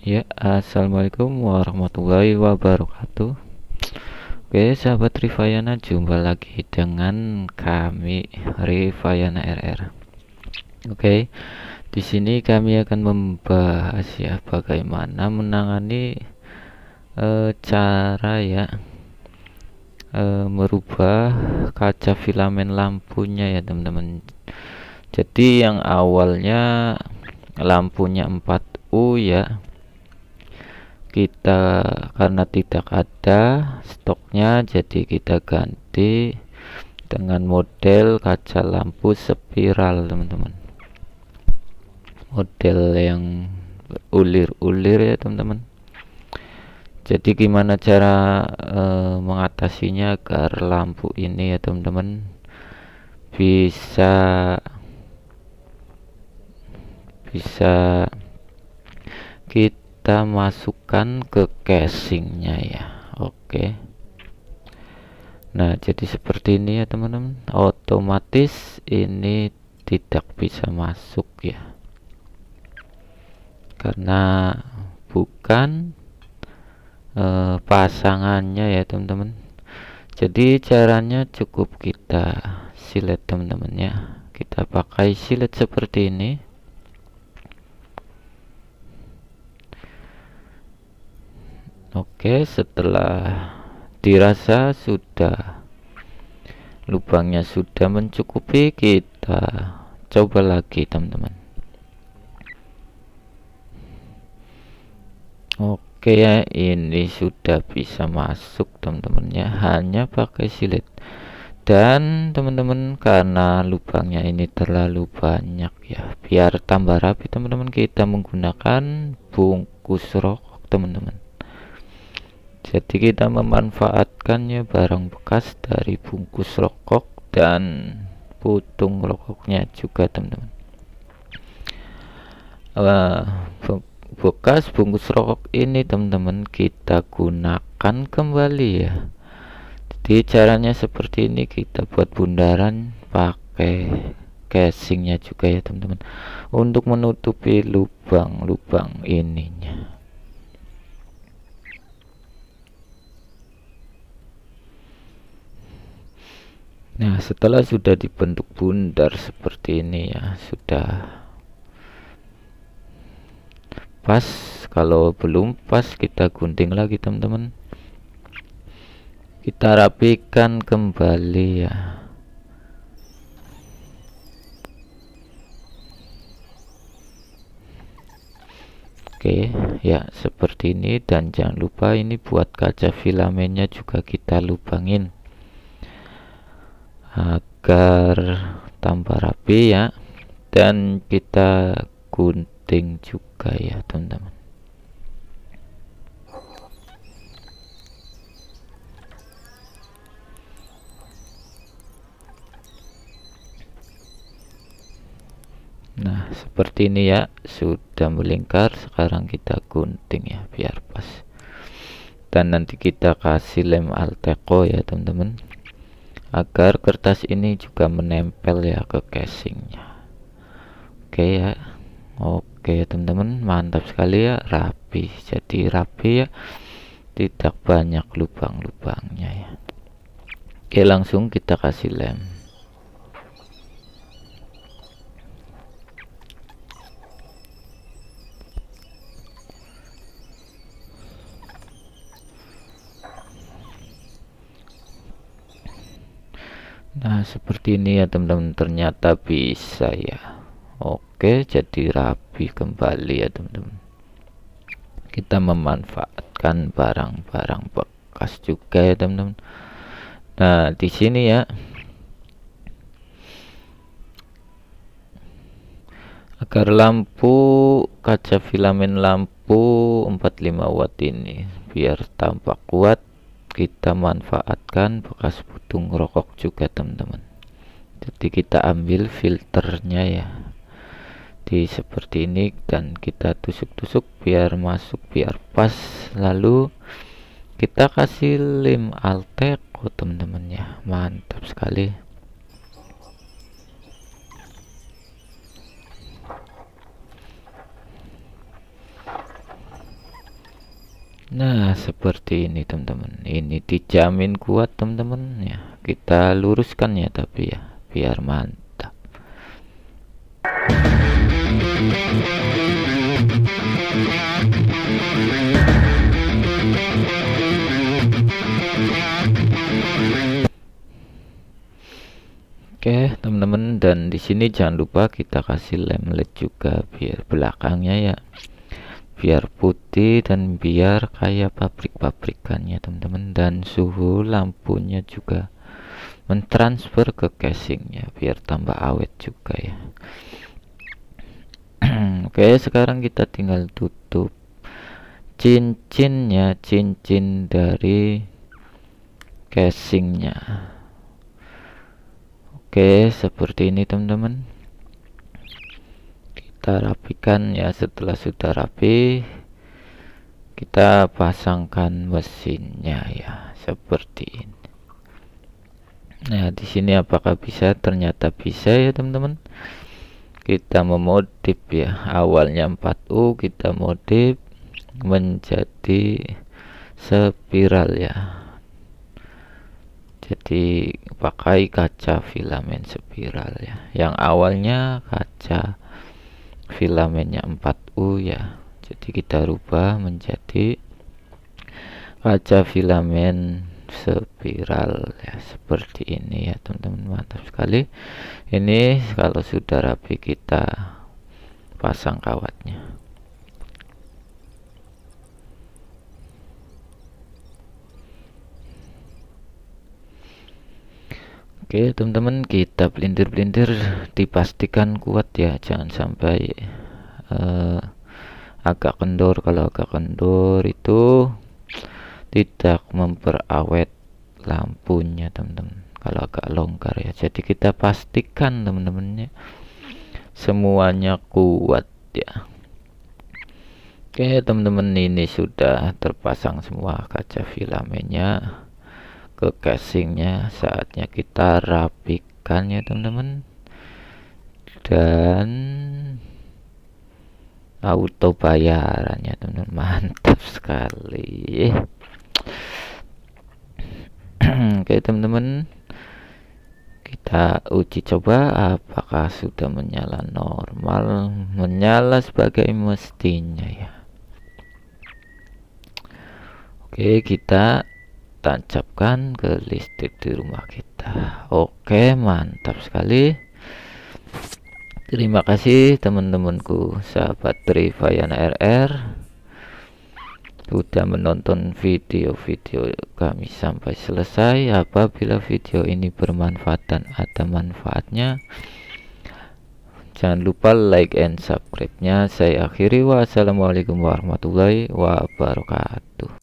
Ya, assalamualaikum warahmatullahi wabarakatuh. Oke, sahabat Rifayana, jumpa lagi dengan kami Rifayana RR. Oke, di sini kami akan membahas ya bagaimana menangani e, cara ya e, merubah kaca filamen lampunya ya teman-teman. Jadi yang awalnya lampunya 4U ya kita karena tidak ada stoknya jadi kita ganti dengan model kaca lampu spiral teman-teman model yang ulir-ulir ya teman-teman jadi gimana cara e, mengatasinya agar lampu ini ya teman-teman bisa bisa kita kita masukkan ke casingnya ya oke nah jadi seperti ini ya teman-teman otomatis ini tidak bisa masuk ya karena bukan uh, pasangannya ya teman-teman jadi caranya cukup kita silet teman-teman ya kita pakai silet seperti ini Oke setelah dirasa sudah lubangnya sudah mencukupi kita coba lagi teman-teman Oke ya ini sudah bisa masuk teman-teman ya hanya pakai silet dan teman-teman karena lubangnya ini terlalu banyak ya biar tambah rapi teman-teman kita menggunakan bungkus rokok teman-teman jadi kita memanfaatkannya barang bekas dari bungkus rokok dan putung rokoknya juga teman-teman eh, bekas bungkus rokok ini teman-teman kita gunakan kembali ya jadi caranya seperti ini kita buat bundaran pakai casingnya juga ya teman-teman untuk menutupi lubang-lubang ininya Nah, setelah sudah dibentuk bundar seperti ini ya, sudah pas. Kalau belum pas, kita gunting lagi, teman-teman. Kita rapikan kembali ya. Oke, ya seperti ini dan jangan lupa ini buat kaca filamennya juga kita lubangin agar tambah rapi ya dan kita gunting juga ya teman-teman nah seperti ini ya sudah melingkar sekarang kita gunting ya biar pas dan nanti kita kasih lem alteco ya teman-teman agar kertas ini juga menempel ya ke casingnya oke ya oke ya teman-teman mantap sekali ya rapi jadi rapi ya tidak banyak lubang-lubangnya ya oke langsung kita kasih lem seperti ini ya teman-teman ternyata bisa ya oke jadi rapi kembali ya teman-teman kita memanfaatkan barang-barang bekas juga ya teman-teman nah di sini ya agar lampu kaca filamen lampu 45 watt ini biar tampak kuat kita manfaatkan bekas putung rokok juga teman-teman jadi kita ambil filternya ya di seperti ini dan kita tusuk-tusuk biar masuk biar pas lalu kita kasih lem alteco teman-teman ya mantap sekali Nah, seperti ini teman-teman. Ini dijamin kuat teman-teman ya. Kita luruskan ya tapi ya, biar mantap. Oke, teman-teman dan di sini jangan lupa kita kasih lem juga biar belakangnya ya biar putih dan biar kayak pabrik-pabrikannya teman-teman dan suhu lampunya juga mentransfer ke casingnya biar tambah awet juga ya oke sekarang kita tinggal tutup cincinnya cincin dari casingnya oke seperti ini teman-teman kita rapikan ya setelah sudah rapi kita pasangkan mesinnya ya seperti ini nah di sini apakah bisa ternyata bisa ya teman-teman kita memodif ya awalnya 4U kita modif menjadi spiral ya jadi pakai kaca filamen spiral ya yang awalnya kaca filamennya 4U ya jadi kita rubah menjadi kaca filamen spiral ya seperti ini ya teman-teman mantap sekali ini kalau sudah rapi kita pasang kawatnya Oke teman-teman kita pelintir-pelintir dipastikan kuat ya jangan sampai uh, agak kendor kalau agak kendor itu tidak memperawet lampunya teman-teman kalau agak longgar ya jadi kita pastikan teman-temannya semuanya kuat ya Oke teman-teman ini sudah terpasang semua kaca filamennya ke casingnya saatnya kita rapikan ya teman-teman dan auto bayarannya teman-teman mantap sekali oke teman-teman kita uji coba apakah sudah menyala normal menyala sebagai mestinya ya oke kita tancapkan ke listrik di rumah kita oke mantap sekali terima kasih teman-temanku sahabat Trivayana RR sudah menonton video-video kami sampai selesai apabila video ini bermanfaat dan ada manfaatnya jangan lupa like and subscribe nya saya akhiri wassalamualaikum warahmatullahi wabarakatuh